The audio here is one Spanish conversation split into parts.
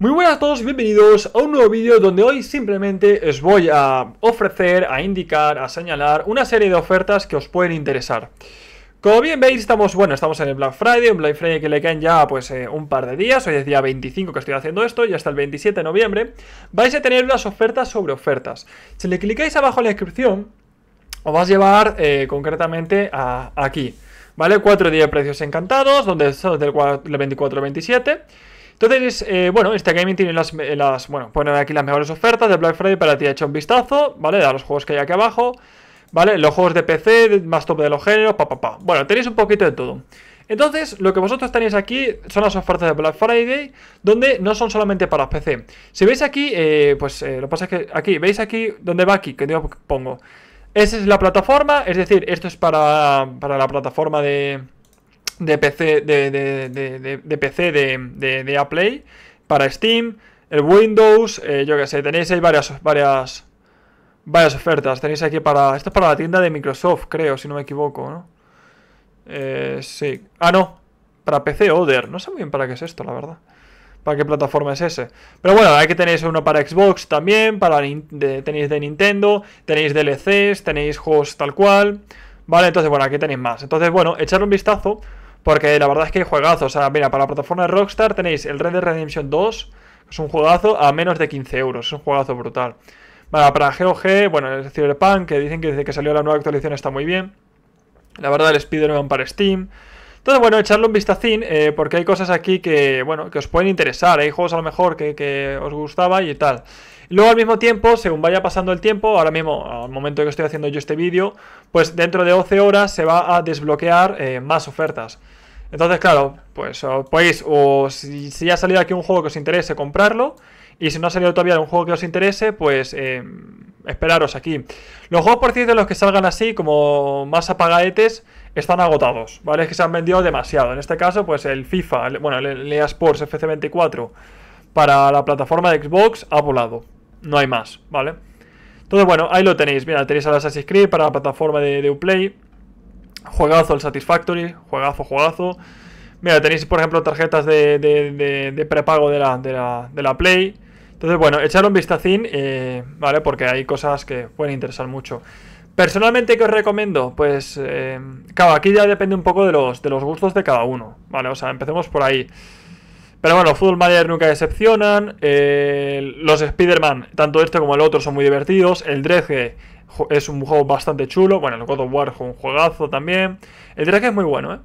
Muy buenas a todos bienvenidos a un nuevo vídeo donde hoy simplemente os voy a ofrecer, a indicar, a señalar una serie de ofertas que os pueden interesar. Como bien veis, estamos, bueno, estamos en el Black Friday, un Black Friday que le caen ya pues eh, un par de días, hoy es día 25 que estoy haciendo esto y hasta el 27 de noviembre vais a tener unas ofertas sobre ofertas. Si le clicáis abajo en la descripción, os vas a llevar eh, concretamente a, aquí, ¿vale? 4 días de precios encantados, donde son del 24 al 27 entonces, eh, bueno, este gaming tiene las, eh, las, Bueno, ponen aquí las mejores ofertas de Black Friday para ti. hecho un vistazo, ¿vale? A los juegos que hay aquí abajo, ¿vale? Los juegos de PC, más top de los géneros, pa, pa, pa. Bueno, tenéis un poquito de todo. Entonces, lo que vosotros tenéis aquí son las ofertas de Black Friday, donde no son solamente para PC. Si veis aquí, eh, pues lo que pasa es que aquí, veis aquí, donde va aquí, que digo, pongo. Esa es la plataforma, es decir, esto es para, para la plataforma de, de PC, de, de, PC de, Play para Steam, el Windows, eh, yo que sé, tenéis ahí varias, varias, varias ofertas. Tenéis aquí para. Esto es para la tienda de Microsoft, creo, si no me equivoco, ¿no? Eh, sí. Ah, no. Para PC Other. No sé muy bien para qué es esto, la verdad. ¿Para qué plataforma es ese? Pero bueno, aquí tenéis uno para Xbox también, para tenéis de Nintendo, tenéis DLCs, tenéis juegos tal cual. Vale, entonces bueno, aquí tenéis más. Entonces bueno, echar un vistazo porque la verdad es que hay juegazos. O sea, mira, para la plataforma de Rockstar tenéis el Red Dead Redemption 2, es un juegazo a menos de 15 euros. Es un juegazo brutal. Vale, para GOG, bueno, el Cyberpunk, que dicen que desde que salió la nueva actualización está muy bien. La verdad, el Spider-Man para Steam. Entonces, bueno, echarle un vistacín, eh, porque hay cosas aquí que, bueno, que os pueden interesar. Hay juegos a lo mejor que, que os gustaba y tal. Luego al mismo tiempo, según vaya pasando el tiempo, ahora mismo, al momento que estoy haciendo yo este vídeo, pues dentro de 12 horas se va a desbloquear eh, más ofertas. Entonces, claro, pues podéis, o si, ya ha salido aquí un juego que os interese, comprarlo. Y si no ha salido todavía un juego que os interese, pues eh, esperaros aquí. Los juegos por cierto, los que salgan así, como más apagadetes, están agotados, ¿vale? Es que se han vendido demasiado. En este caso, pues el FIFA, bueno, el EA Sports FC24 para la plataforma de Xbox ha volado. No hay más, ¿vale? Entonces, bueno, ahí lo tenéis. Mira, tenéis al Assassin's Creed para la plataforma de, Uplay. Juegazo el Satisfactory, juegazo, juegazo. Mira, tenéis, por ejemplo, tarjetas de, prepago de la, de, la, de la Play. Entonces, bueno, echar un vistacín, eh, ¿vale? Porque hay cosas que pueden interesar mucho. Personalmente, ¿qué os recomiendo? Pues, eh, claro, aquí ya depende un poco de los, de los gustos de cada uno, ¿vale? O sea, empecemos por ahí. Pero bueno, Football Manager nunca decepcionan. Eh, los Spider-Man, tanto este como el otro, son muy divertidos. El Dredge es un juego bastante chulo. Bueno, el God of War es un juegazo también. El Dredge es muy bueno,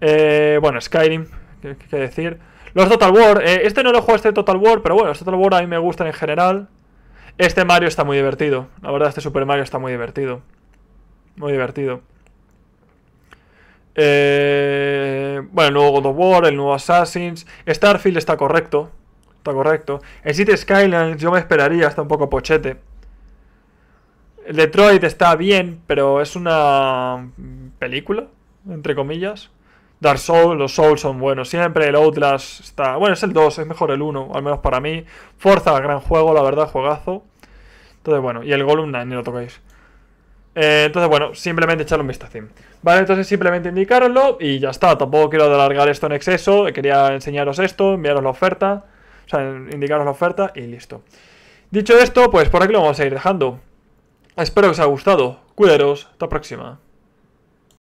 ¿eh? bueno, Skyrim, qué, qué decir. Los Total War, eh, este no lo juego, este Total War, pero bueno, los este Total War a mí me gustan en general. Este Mario está muy divertido. La verdad, este Super Mario está muy divertido. Muy divertido. Eh, bueno, el nuevo God of War, el nuevo Assassins. Starfield está correcto. Está correcto. El City Skylines yo me esperaría, está un poco pochete. El Detroit está bien, pero es una película, entre comillas. Dark Souls, los Souls son buenos siempre, el Outlast está... Bueno, es el 2, es mejor el 1, al menos para mí. Forza, gran juego, la verdad, juegazo. Entonces, bueno, y el Golem, nah, ni lo toquéis. Eh, entonces, bueno, simplemente echarle un vistazo. Vale, entonces simplemente indicaroslo y ya está. Tampoco quiero alargar esto en exceso. Quería enseñaros esto, enviaros la oferta. O sea, indicaros la oferta y listo. Dicho esto, pues por aquí lo vamos a ir dejando. Espero que os haya gustado. Cuidaros, hasta la próxima.